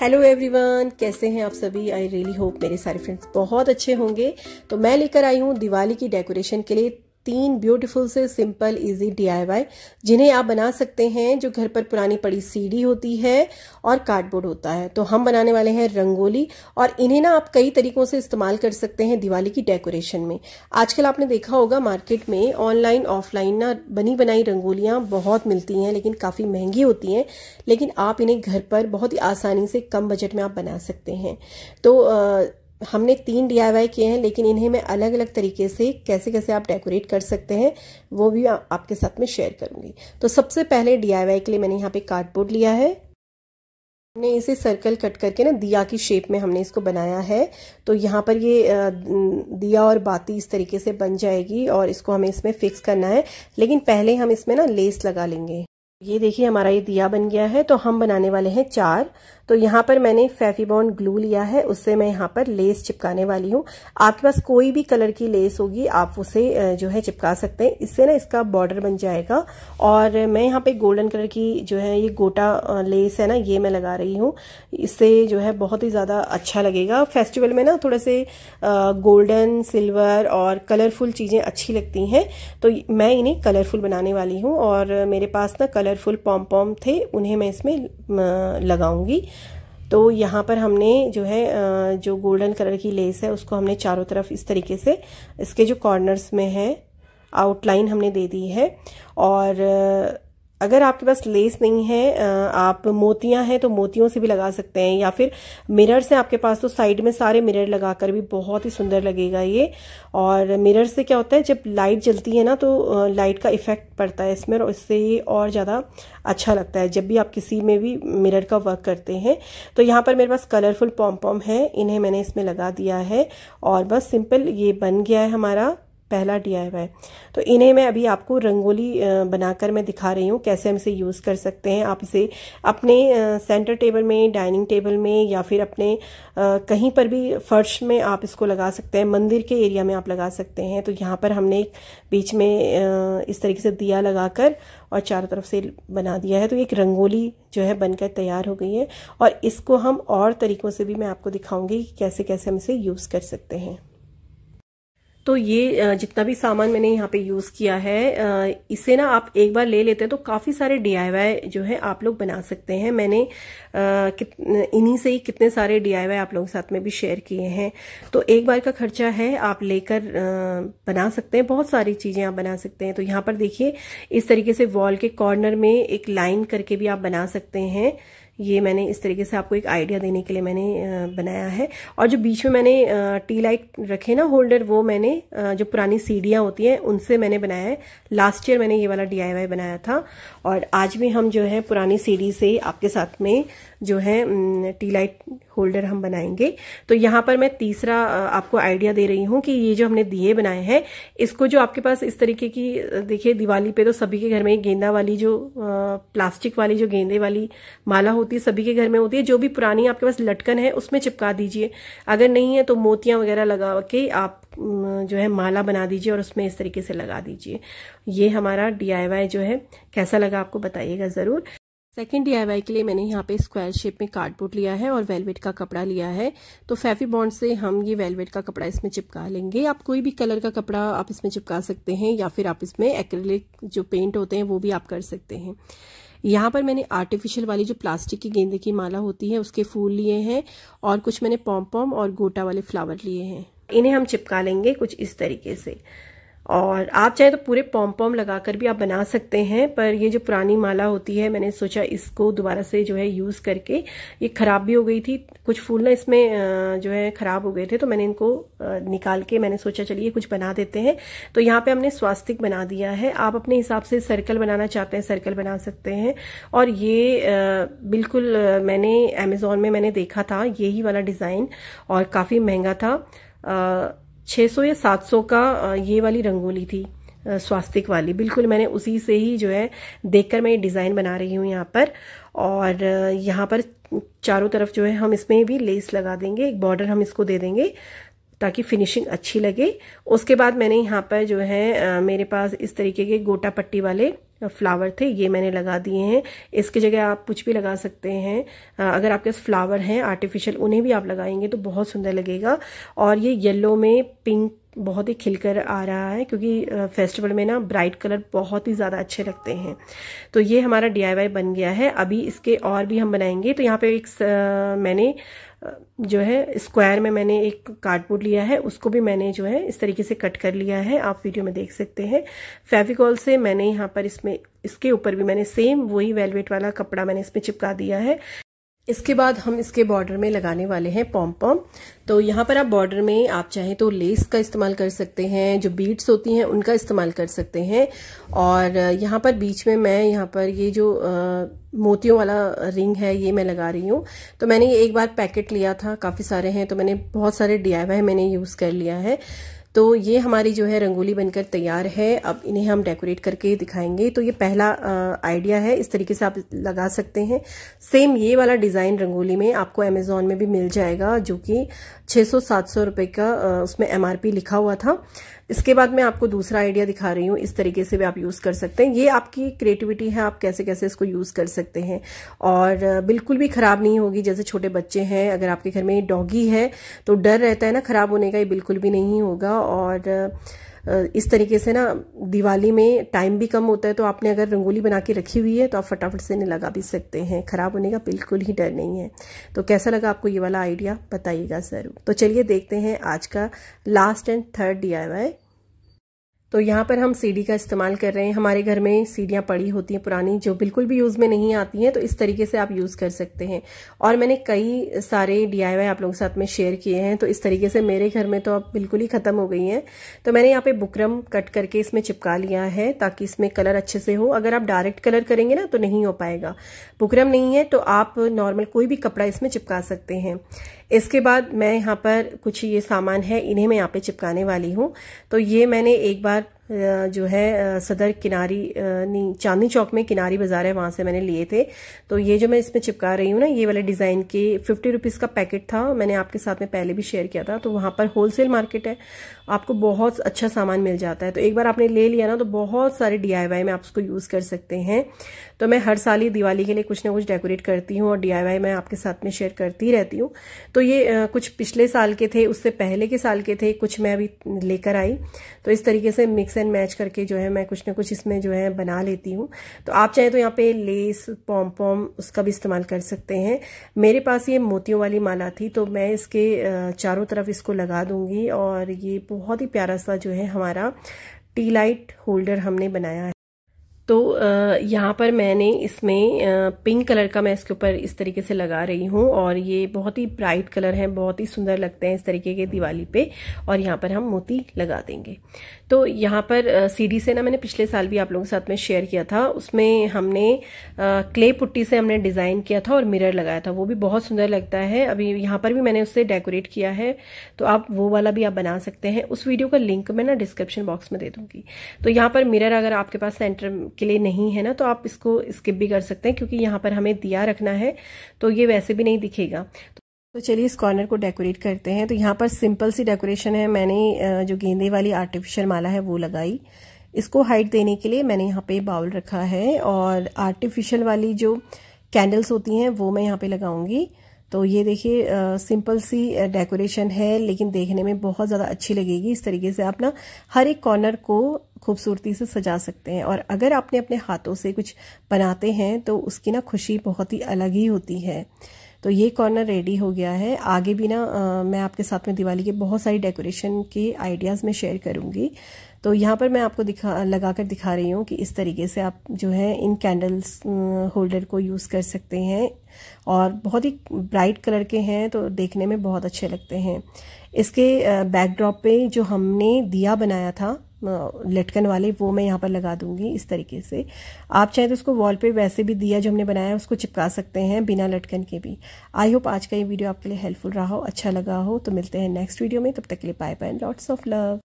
hello everyone कैसे हैं आप सभी आई रियली होप मेरे सारे फ्रेंड्स बहुत अच्छे होंगे तो मैं लेकर आई हूँ दिवाली की डेकोरेशन के लिए तीन ब्यूटीफुल से सिंपल इजी डीआईवाई जिन्हें आप बना सकते हैं जो घर पर पुरानी पड़ी सीडी होती है और कार्डबोर्ड होता है तो हम बनाने वाले हैं रंगोली और इन्हें ना आप कई तरीकों से इस्तेमाल कर सकते हैं दिवाली की डेकोरेशन में आजकल आपने देखा होगा मार्केट में ऑनलाइन ऑफलाइन ना बनी बनाई रंगोलियाँ बहुत मिलती हैं लेकिन काफ़ी महंगी होती हैं लेकिन आप इन्हें घर पर बहुत ही आसानी से कम बजट में आप बना सकते हैं तो आ, हमने तीन डी किए हैं लेकिन इन्हें मैं अलग अलग तरीके से कैसे कैसे आप डेकोरेट कर सकते हैं वो भी आ, आपके साथ में शेयर करूंगी तो सबसे पहले डी के लिए मैंने यहाँ पे कार्डबोर्ड लिया है हमने इसे सर्कल कट करके ना दिया की शेप में हमने इसको बनाया है तो यहाँ पर ये दिया और बाती इस तरीके से बन जाएगी और इसको हमें इसमें फिक्स करना है लेकिन पहले हम इसमें ना लेस लगा लेंगे ये देखिए हमारा ये दिया बन गया है तो हम बनाने वाले हैं चार तो यहाँ पर मैंने फेफीबॉन्ड ग्लू लिया है उससे मैं यहाँ पर लेस चिपकाने वाली हूँ आपके पास कोई भी कलर की लेस होगी आप उसे जो है चिपका सकते हैं इससे ना इसका बॉर्डर बन जाएगा और मैं यहाँ पे गोल्डन कलर की जो है ये गोटा लेस है ना ये मैं लगा रही हूँ इससे जो है बहुत ही ज़्यादा अच्छा लगेगा फेस्टिवल में ना थोड़े से गोल्डन सिल्वर और कलरफुल चीज़ें अच्छी लगती हैं तो मैं इन्हें कलरफुल बनाने वाली हूँ और मेरे पास ना कलरफुल पॉम्पॉम थे उन्हें मैं इसमें लगाऊंगी तो यहाँ पर हमने जो है जो गोल्डन कलर की लेस है उसको हमने चारों तरफ इस तरीके से इसके जो कॉर्नर्स में है आउटलाइन हमने दे दी है और अगर आपके पास लेस नहीं है आप मोतियां हैं तो मोतियों से भी लगा सकते हैं या फिर मिरर हैं आपके पास तो साइड में सारे मिरर लगाकर भी बहुत ही सुंदर लगेगा ये और मिरर से क्या होता है जब लाइट जलती है ना तो लाइट का इफेक्ट पड़ता है इसमें और इससे ये और ज़्यादा अच्छा लगता है जब भी आप किसी में भी मिरर का वर्क करते हैं तो यहाँ पर मेरे पास कलरफुल पॉम पॉम है इन्हें मैंने इसमें लगा दिया है और बस सिंपल ये बन गया है हमारा पहला डी तो इन्हें मैं अभी आपको रंगोली बनाकर मैं दिखा रही हूँ कैसे हम इसे यूज़ कर सकते हैं आप इसे अपने सेंटर टेबल में डाइनिंग टेबल में या फिर अपने कहीं पर भी फर्श में आप इसको लगा सकते हैं मंदिर के एरिया में आप लगा सकते हैं तो यहाँ पर हमने एक बीच में इस तरीके से दिया लगाकर और चारों तरफ से बना दिया है तो एक रंगोली जो है बनकर तैयार हो गई है और इसको हम और तरीक़ों से भी मैं आपको दिखाऊंगी कि कैसे कैसे हम इसे यूज़ कर सकते हैं तो ये जितना भी सामान मैंने यहाँ पे यूज़ किया है इसे ना आप एक बार ले लेते हैं तो काफ़ी सारे डीआईवाई जो है आप लोग बना सकते हैं मैंने इन्हीं से ही कितने सारे डीआईवाई आप लोगों के साथ में भी शेयर किए हैं तो एक बार का खर्चा है आप लेकर बना सकते हैं बहुत सारी चीज़ें आप बना सकते हैं तो यहाँ पर देखिए इस तरीके से वॉल के कॉर्नर में एक लाइन करके भी आप बना सकते हैं ये मैंने इस तरीके से आपको एक आइडिया देने के लिए मैंने बनाया है और जो बीच में मैंने टी लाइट रखे ना होल्डर वो मैंने जो पुरानी सीढ़ियाँ होती हैं उनसे मैंने बनाया है लास्ट ईयर मैंने ये वाला डी बनाया था और आज भी हम जो है पुरानी सीढ़ी से आपके साथ में जो है टी लाइट होल्डर हम बनाएंगे तो यहाँ पर मैं तीसरा आपको आइडिया दे रही हूँ कि ये जो हमने दिए बनाए हैं इसको जो आपके पास इस तरीके की देखिए दिवाली पे तो सभी के घर में गेंदा वाली जो प्लास्टिक वाली जो गेंदे वाली माला होती है सभी के घर में होती है जो भी पुरानी आपके पास लटकन है उसमें चिपका दीजिए अगर नहीं है तो मोतियाँ वगैरह लगा के आप जो है माला बना दीजिए और उसमें इस तरीके से लगा दीजिए ये हमारा डी जो है कैसा लगा आपको बताइएगा ज़रूर सेकेंड डी के लिए मैंने यहाँ पे स्क्वायर शेप में कार्डबोर्ड लिया है और वेलवेट का कपड़ा लिया है तो फैफी बॉन्ड से हम ये वेलवेट का कपड़ा इसमें चिपका लेंगे आप कोई भी कलर का कपड़ा आप इसमें चिपका सकते हैं या फिर आप इसमें एक्रेलिक जो पेंट होते हैं वो भी आप कर सकते हैं यहाँ पर मैंने आर्टिफिशियल वाली जो प्लास्टिक की गेंदे की माला होती है उसके फूल लिए हैं और कुछ मैंने पॉम पॉम और गोटा वाले फ्लावर लिए हैं इन्हें हम चिपका लेंगे कुछ इस तरीके से और आप चाहे तो पूरे पॉम पॉम लगाकर भी आप बना सकते हैं पर ये जो पुरानी माला होती है मैंने सोचा इसको दोबारा से जो है यूज़ करके ये ख़राब भी हो गई थी कुछ फूल ना इसमें जो है ख़राब हो गए थे तो मैंने इनको निकाल के मैंने सोचा चलिए कुछ बना देते हैं तो यहाँ पे हमने स्वास्तिक बना दिया है आप अपने हिसाब से सर्कल बनाना चाहते हैं सर्कल बना सकते हैं और ये बिल्कुल मैंने अमेज़ोन में मैंने देखा था यही वाला डिज़ाइन और काफ़ी महंगा था 600 या 700 का ये वाली रंगोली थी स्वास्तिक वाली बिल्कुल मैंने उसी से ही जो है देखकर मैं ये डिज़ाइन बना रही हूँ यहाँ पर और यहाँ पर चारों तरफ जो है हम इसमें भी लेस लगा देंगे एक बॉर्डर हम इसको दे देंगे ताकि फिनिशिंग अच्छी लगे उसके बाद मैंने यहाँ पर जो है मेरे पास इस तरीके के गोटा पट्टी वाले फ्लावर थे ये मैंने लगा दिए हैं इसकी जगह आप कुछ भी लगा सकते हैं अगर आपके पास फ्लावर हैं आर्टिफिशियल उन्हें भी आप लगाएंगे तो बहुत सुंदर लगेगा और ये येलो में पिंक बहुत ही खिलकर आ रहा है क्योंकि फेस्टिवल में ना ब्राइट कलर बहुत ही ज़्यादा अच्छे लगते हैं तो ये हमारा डी बन गया है अभी इसके और भी हम बनाएंगे तो यहाँ पे एक मैंने जो है स्क्वायर में मैंने एक कार्डबोर्ड लिया है उसको भी मैंने जो है इस तरीके से कट कर लिया है आप वीडियो में देख सकते हैं फेविकॉल से मैंने यहाँ पर इसमें इसके ऊपर भी मैंने सेम वही वेलवेट वाला कपड़ा मैंने इसमें चिपका दिया है इसके बाद हम इसके बॉर्डर में लगाने वाले हैं पॉम पॉम तो यहाँ पर आप बॉर्डर में आप चाहें तो लेस का इस्तेमाल कर सकते हैं जो बीट्स होती हैं उनका इस्तेमाल कर सकते हैं और यहाँ पर बीच में मैं यहाँ पर ये जो मोतियों वाला रिंग है ये मैं लगा रही हूँ तो मैंने ये एक बार पैकेट लिया था काफ़ी सारे हैं तो मैंने बहुत सारे डी मैंने यूज़ कर लिया है तो ये हमारी जो है रंगोली बनकर तैयार है अब इन्हें हम डेकोरेट करके दिखाएंगे तो ये पहला आइडिया है इस तरीके से आप लगा सकते हैं सेम ये वाला डिज़ाइन रंगोली में आपको अमेज़ोन में भी मिल जाएगा जो कि 600-700 रुपए का उसमें एमआरपी लिखा हुआ था इसके बाद मैं आपको दूसरा आइडिया दिखा रही हूँ इस तरीके से भी आप यूज़ कर सकते हैं ये आपकी क्रिएटिविटी है आप कैसे कैसे इसको यूज़ कर सकते हैं और बिल्कुल भी ख़राब नहीं होगी जैसे छोटे बच्चे हैं अगर आपके घर में डॉगी है तो डर रहता है ना ख़राब होने का ये बिल्कुल भी नहीं होगा और इस तरीके से ना दिवाली में टाइम भी कम होता है तो आपने अगर रंगोली बना के रखी हुई है तो आप फटाफट से इन्हें लगा भी सकते हैं ख़राब होने का बिल्कुल ही डर नहीं है तो कैसा लगा आपको ये वाला आइडिया बताइएगा ज़रूर तो चलिए देखते हैं आज का लास्ट एंड थर्ड डी तो यहाँ पर हम सीढ़ी का इस्तेमाल कर रहे हैं हमारे घर में सीढ़ियाँ पड़ी होती हैं पुरानी जो बिल्कुल भी यूज़ में नहीं आती हैं तो इस तरीके से आप यूज़ कर सकते हैं और मैंने कई सारे डी आप लोगों के साथ में शेयर किए हैं तो इस तरीके से मेरे घर में तो अब बिल्कुल ही ख़त्म हो गई हैं तो मैंने यहाँ पे बुकरम कट करके इसमें चिपका लिया है ताकि इसमें कलर अच्छे से हो अगर आप डायरेक्ट कलर करेंगे ना तो नहीं हो पाएगा बुकरम नहीं है तो आप नॉर्मल कोई भी कपड़ा इसमें चिपका सकते हैं इसके बाद मैं यहाँ पर कुछ ये सामान है इन्हें मैं यहाँ पे चिपकाने वाली हूँ तो ये मैंने एक बार जो है सदर किनारी चांदनी चौक में किनारी बाजार है वहाँ से मैंने लिए थे तो ये जो मैं इसमें चिपका रही हूँ ना ये वाले डिज़ाइन के फिफ्टी रुपीज़ का पैकेट था मैंने आपके साथ में पहले भी शेयर किया था तो वहाँ पर होलसेल मार्केट है आपको बहुत अच्छा सामान मिल जाता है तो एक बार आपने ले लिया ना तो बहुत सारे डी में आप उसको यूज़ कर सकते हैं तो मैं हर साल ही दिवाली के लिए कुछ ना कुछ डेकोरेट करती हूँ और डी मैं आपके साथ में शेयर करती रहती हूँ तो ये कुछ पिछले साल के थे उससे पहले के साल के थे कुछ मैं अभी लेकर आई तो इस तरीके से मिक्स एंड मैच करके जो है मैं कुछ ना कुछ इसमें जो है बना लेती हूँ तो आप चाहें तो यहाँ पे लेस पॉम पॉम उसका भी इस्तेमाल कर सकते हैं मेरे पास ये मोतियों वाली माला थी तो मैं इसके चारों तरफ इसको लगा दूंगी और ये बहुत ही प्यारा सा जो है हमारा टी लाइट होल्डर हमने बनाया है तो यहाँ पर मैंने इसमें पिंक कलर का मैं इसके ऊपर इस तरीके से लगा रही हूँ और ये बहुत ही ब्राइट कलर है बहुत ही सुंदर लगते हैं इस तरीके के दिवाली पे और यहाँ पर हम मोती लगा देंगे तो यहाँ पर सीडी से ना मैंने पिछले साल भी आप लोगों के साथ में शेयर किया था उसमें हमने क्ले पुट्टी से हमने डिज़ाइन किया था और मिरर लगाया था वो भी बहुत सुंदर लगता है अभी यहाँ पर भी मैंने उससे डेकोरेट किया है तो आप वो वाला भी आप बना सकते हैं उस वीडियो का लिंक मैं ना डिस्क्रिप्शन बॉक्स में दे दूंगी तो यहाँ पर मिरर अगर आपके पास सेंटर के लिए नहीं है ना तो आप इसको स्किप भी कर सकते हैं क्योंकि यहाँ पर हमें दिया रखना है तो ये वैसे भी नहीं दिखेगा तो चलिए इस कॉर्नर को डेकोरेट करते हैं तो यहाँ पर सिंपल सी डेकोरेशन है मैंने जो गेंदे वाली आर्टिफिशियल माला है वो लगाई इसको हाइट देने के लिए मैंने यहाँ पे बाउल रखा है और आर्टिफिशियल वाली जो कैंडल्स होती हैं वो मैं यहाँ पे लगाऊंगी तो ये देखिए सिंपल सी डेकोरेशन है लेकिन देखने में बहुत ज़्यादा अच्छी लगेगी इस तरीके से आप ना हर एक कॉर्नर को खूबसूरती से सजा सकते हैं और अगर आपने अपने हाथों से कुछ बनाते हैं तो उसकी ना खुशी बहुत ही अलग ही होती है तो ये कॉर्नर रेडी हो गया है आगे भी ना आ, मैं आपके साथ में दिवाली के बहुत सारी डेकोरेशन के आइडियाज़ में शेयर करूँगी तो यहाँ पर मैं आपको दिखा लगा कर दिखा रही हूँ कि इस तरीके से आप जो है इन कैंडल्स होल्डर को यूज़ कर सकते हैं और बहुत ही ब्राइट कलर के हैं तो देखने में बहुत अच्छे लगते हैं इसके बैकड्रॉप पे जो हमने दिया बनाया था लटकन वाले वो मैं यहाँ पर लगा दूंगी इस तरीके से आप चाहे तो उसको वॉल पे वैसे भी दिया जो हमने बनाया है उसको चिपका सकते हैं बिना लटकन के भी आई होप आज का ये वीडियो आपके लिए हेल्पफुल रहा हो अच्छा लगा हो तो मिलते हैं नेक्स्ट वीडियो में तब तक के लिए bye bye lots of love